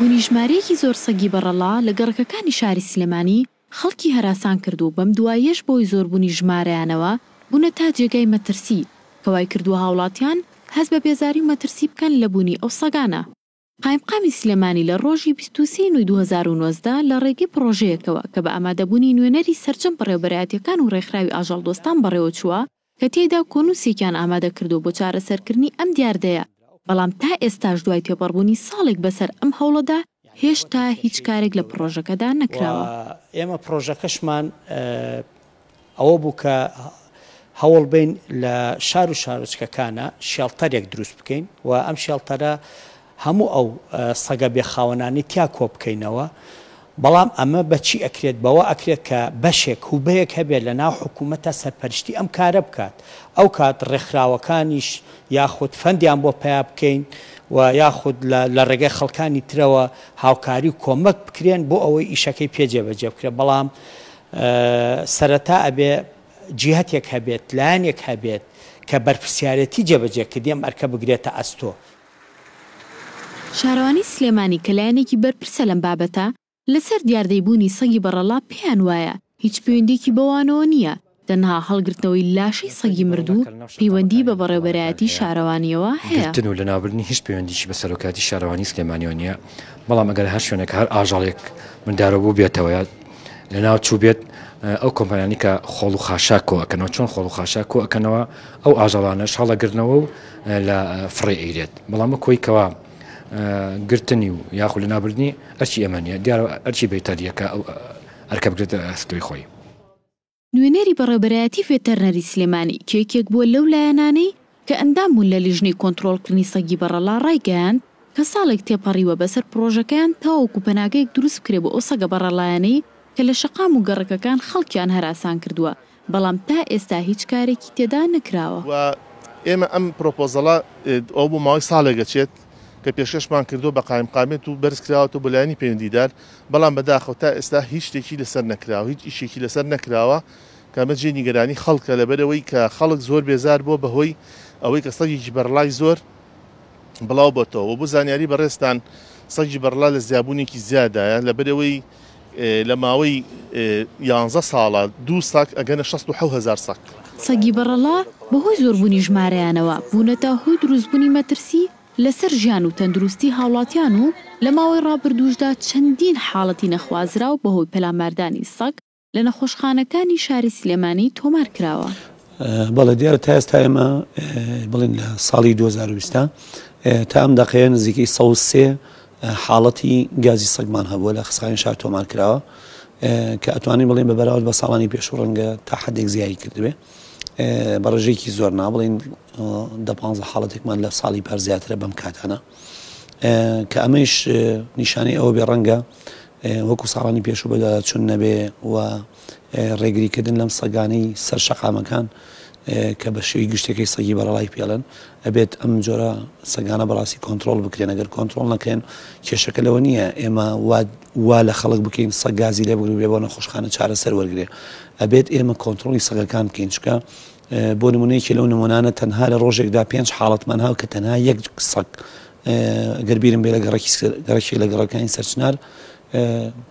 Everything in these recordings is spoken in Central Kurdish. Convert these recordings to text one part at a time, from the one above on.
بنیژمارەیەکی زۆر سەگی بەڕەڵا لە گەڕکەکانی شاری سلێمانی خەڵکی هەراسان کرد و بەم دوایەش بۆی زۆربوونی ژمارەیانەوە بوونە تا جێگای مەترسی کەوای کردووە هاوڵاتیان هەز بە بێزاری و مەترسی بکەن لە بوونی ئەو سەگانە. قایمقامی سلێمانی لە ڕۆژی 23 نوی 2009 لە ڕێگەی پرۆژەیەکەوە کە بە ئامادەبوونی نوێنەری سەرچم بڕێوبەراتیەکان و ڕێکخراوی ئاژەڵ دۆستان بەڕێوە چووە کە تێدا کۆنووسێکیان ئامادە کردو بۆ چارەسەرکردنی ئەم دیاردەیە بەڵام تا ئێستاش دوای تێپەڕبوونی ساڵێک بەسەر ئەم هەوڵەدا هێشتا هیچ کارێک لە پرۆژەکەدا نەکراوە ئێمە پرۆژەکەشمان ئەوە بوو کە هەوڵ بین لە شار و شارچکەکانە شێڵتەرێک دروست بکەین و ئەم شێڵتەرە هەموو ئەو سەگە بێخاوەنانی تیا کۆ بکەینەوە. بەڵام ئەمە بەچی ئەکرێت بەوە ئەکرێت کە بەشێک هوبەیەک هەبێت لە ناو حکوومەتە سەرپەرشتی ئەم کارە بکات ئەو کات ڕێکخراوەکانیش یاخود فەندیان بۆ پیا بکەین و یاخود لە ڕێگەی خەڵکانی ترەوە هاوکاری و کۆمەک بکرێن بۆ ئەوەی ئیشەکەی پێجێبەجێ بکرێت بەڵام سەرەتا ئەبێ جیهتێک هەبێت لایەنێک هەبێت کە بەرپسیارەتی جێبەجێ کردێم ئەرکە بگرێتە ئەستۆ. شارەوانی سلێمانی کە لایەنێکی بەرپرسە لەم بابەتە لەسەر دیاردەیبوونی سەگی بەڕەڵا پێیان وایە هیچ پەیوەندێکی بەوانەوە نییە تەنها هەڵگرتنەوەی لاشەی سەگی مردوو پەیوەندی بە بەڕێبەرایەتی شارەوانیەوە هەیەتن و لە نابرنی هیچ پەیوەندیشی بە سەرۆکاتی شارەوانی سلێمانیۆ نیە بەڵام ئەگەر هەر شوێنێک هەر ئاژاڵێک مندارە بوو بێتەوەە لە ناو چوو بێت ئەو کۆمپانیانی کە خۆڵ و خاشا کۆەکەنەوە چۆن خۆڵ و خاشا کۆەکەنەوە ئەو ئاژەڵانە شڵەگرنەوە و لە فڕێ ئەیرێت بەڵامە کۆیکەوە گرتنی و یاخو لە نابردنی ئەرچی ئەمەنیە دیار ئەرچی بەیتەریەکە ئەرکە بگرێتە ئەستوی خۆی. نوێنەری بەڕێبەرایەتی فێتەرنەری سلێمانی کێکێک بووە لەو لایەنانەی کە ئەندام و لە لیژنەی کۆنتترۆلکردنی سەگی بەڕەلا ڕایگەاند کە ساڵێک تێپەڕیوە بەسەر پرۆژەکان تاوەکو پەناگەیەک دروست کرێ بۆ ئەو سەگە بەڕەلایەنەی کە لە شقام و گەڕەکەکان خەڵکیان هەراسان کردووە بەڵام تا ئێستا هیچ کارێکی تێدا نکراوە. ئێمە ئەم پرۆپۆزەڵە ئەو بۆ ماوەی ساڵێک دەچێت کە پێشکەشمان کردو بە قایمقامێت و بەرز کراوەوە بلایانی پەیوەندیدار بەڵام بەداخەوە تا ئێستا هیچ شتێکی لەسەر نەکراوە هیچ ئیشێکی لەسەر نەکراوە کامە جێ نیگەرانی خەڵکە لەبەرەوەی کە خەڵک زۆر بێزار بۆ بەهۆی ئەوەی کە سەگێکی بەرلای زۆر بڵاو بۆتەوە بۆ زانیاری بەڕێستان سەگی بەرلا لە زیابوونێکی زیادایە لەبەرەوەی لە ماوەی 11 ساڵە دوو ساک ئەگەنە 16هزار ساک. سەگی بەڕەڵا بەهۆی زۆربوونی ژمارەیانەوە بوونەتە هۆی دروستبوونی مەترسی لەسەر ژیان و تەندروستی هاوڵاتیان و لە ماوەی ڕابردوشدا چەندین حاڵەتی نەخوازرا و بەهۆی پەلاماردانی سەگ لە نەخۆشخانەکانی شاری سلێمانی تۆمار کراوە. بەڵە دیارە تا ئێستا ئێمە بڵین لە ساڵی 2020 تا ئەم دەقەیە نزیکی سەوسێ حاڵەتی گازی سەگمان هەبووە لە خسخانی شار تۆمار کراوە کە ئەتوانین بڵێن بەبراوە بە ساڵانی پێش ڕەنگە تا حدێک زیایی کردوێ. بە ڕژێکی زۆر نابڵین دە پ حاڵەتێکمان لە ساڵی پەر زیاترە بەم کاتانە کە ئەمەش نیشانەی ئەوە بێ ڕەنگە وەکو ساڵانی پێشوو بەدا چون نەبێ و ڕێگریکردن لەم سەگانەی سەر شەقامەکان کە بە شێوی گشتێکی سەگی بەڕڵای پێڵەن ئەبێت ئەم جۆرە سەگانە بەڕاستی کۆنتترۆل بکرێن ئەگەر کۆنتترۆل نەکەن کێشەکە لەوە نییە ئێمە وا لە خەڵک بکەین سەگازی لێ بگرێ بۆ نەخۆشخانە چارە سەر وەرگێ ئەبێت ئێمە کۆنتترۆلی سەگەکان بکەین چکە بۆ نمونەیەکی لەو نمونانە تەنها لە ڕۆژێکدا پێنج حاڵەتمان هاو کە تەنها یەک سەگ گەربیرم بێ لە گەڕێکی لە گەڕەکانی سەرچنار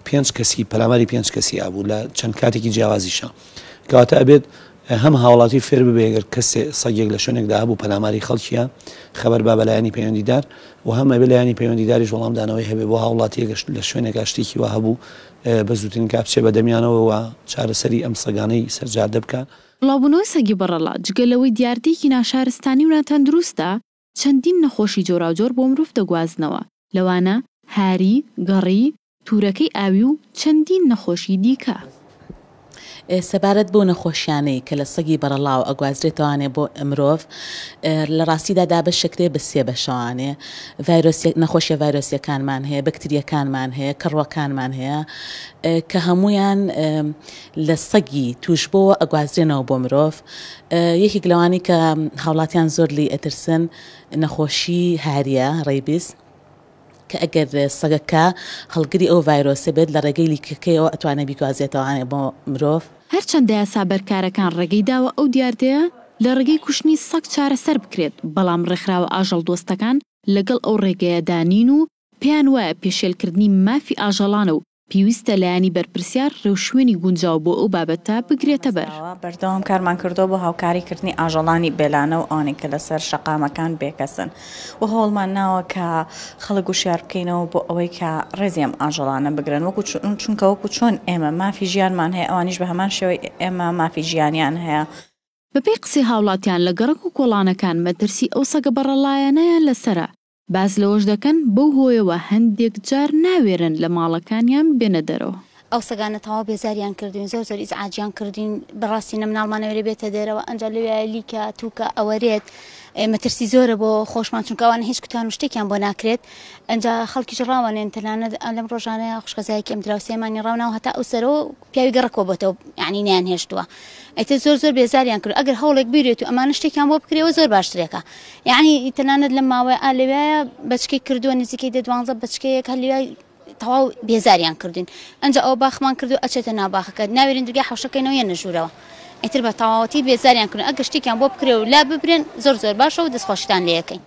پێنج کەسی پەلاماری پێنج کەسی ئابوو لە چەند کاتێکی جیاوازیشە کەواتە ئەبێت هەم هاوڵاتی فێر ببێگەر کەسێ سەگێک لە شوێنێکدا هەبوو پەلاماری خەڵکیە خبەر با بەلایانی پەیوەندیدار و هەمە بەلایانی پەیوەندیداریش وەڵامدانەوەی هەبێ بۆ هاوڵاتی گەشت لە شوێنێکا شتێکی وا هەبوو بە زووترین کاپچێ بەدەمیانەوەەوە چارەسەری ئەم سەگانەی سەرجار دەبکە بڵاوبوونەوەی سەگی بەڕەڵا جگەلەوەی دیارتێکی ناشارستانی و ناتەندروستە چەندین نەخۆشی جۆراوجۆر بۆ مرۆڤ دەگوازنەوە لەوانە هاری گەڕی تورەکەی ئاوی و چەندین نەخۆشی دیکە. سەبارەت بۆ نەخۆشیانەی کە لە سەگی بەرەڵاو ئەگوازرێتوانێ بۆ ئەمرۆڤ لە ڕاستیدا دابش شکرێ بەسێ بەشەوانێ نەخۆشیە ڤایرۆسیەکانمان هەیە بەکتریەکانمان هەیە کڕوەکانمان هەیە کە هەمویان لە سەگی توش بۆ ئەگوازرێنەوە بۆ مرۆڤ یەکی گلەوانی کە هاوڵاتیان زۆر لی ئەترسن نەخۆشی هاریە ڕێبیست. کە ئەگەر سەگەکە هەڵگری ئەو ڤایرۆسە بێت لە ڕێگەی لیکەکەیەوە ئەتوانە بیگوازێتەوەوانێ بۆ مرۆڤ هەرچەندە یاسا بەرکارەکان ڕێگەی داوە ئەو دیاردەیە لە ڕێگەی کوشتنی سەگ چارەسەر بکرێت بەڵام ڕێکخراوە ئاژەڵ دۆستەکان لەگەڵ ئەو ڕێگەیە دانین و پێیان وایە پێشێلکردنی مافی ئاژەڵانە و پێویستە لایانی بەرپرسیار ڕێوشوێنی گونجاو بۆ ئەو بابەتە بگرێتە بەر بەردەوام کارمان کردەوە بۆ هاوکاریکردنی ئاژەڵانی بێلانە و ئاێک کە لەسەر شەقامەکان بێکەسن و هەوڵمان ناوە کە خەڵک گوشیار بکەینەوە بۆ ئەوەی کە ڕێزیەم ئاژەڵانە بگرن وەکو چونکە وەکو چۆن ئێمە مافی ژیانمان هەیە ئەوانیش بە هەمان شێوەی ئێمە مافی ژیانیان هەیە. بەپی قسی هاوڵاتیان لە گەڕک و کۆڵانەکان مەترسی ئەو سەگە بەڕەڵایەنەیە لەسرە باس لەوەش دەکەن بەو هۆیەوە هەندێک جار ناوێرن لە ماڵەکانیان بێنە دەرەوە. ئەو سەگانە تەوا بێزاریان کردوین زۆر زۆر ئیزعاجیان کردین بەڕاستی نەمناڵمانەوەرە بێتە دەرەوە ئەنجا لەویلیکە توکە ئەوەرێت مەترسی زۆرە بۆ خۆشمان چونکەوانە هیچ کوتان و شتێکیان بۆ ناکرێت ئەجا خەڵکیش ڕاوانێن تەنانەت لەم ڕۆژانەیە خوشکەزایکی ئەم دراوسێمانی ڕاوناو هەتا ئەوسەرەوە پیاوی گەڕکۆ بۆتەوە یعنی نیان هێشتووە ئەیتە زۆر زۆر بێزاریان کرد ئەگەر هەوڵێک بیرێت و ئەمانە شتێکیان بۆ بکرێەوە زۆر باشترێکە یعنی تەنانەت لە ماوەی ئالوایە بچکی کردووە نزیکەی دە دوانزە بچکەیەک هەلیوای تەواو بێزاریان کردین ئەنج ئەو باخمان کردو ئەچێتە ناباخەکە ناوێرن درگای حوشەکەینەوە نەژوورەوە ئیتر بە تەواوەتی بێزاریان کردن ئەگەشتێکیان بۆ بکرێ و لا ببرێن زۆر زۆر باشە و دەستخۆشتان لەکەین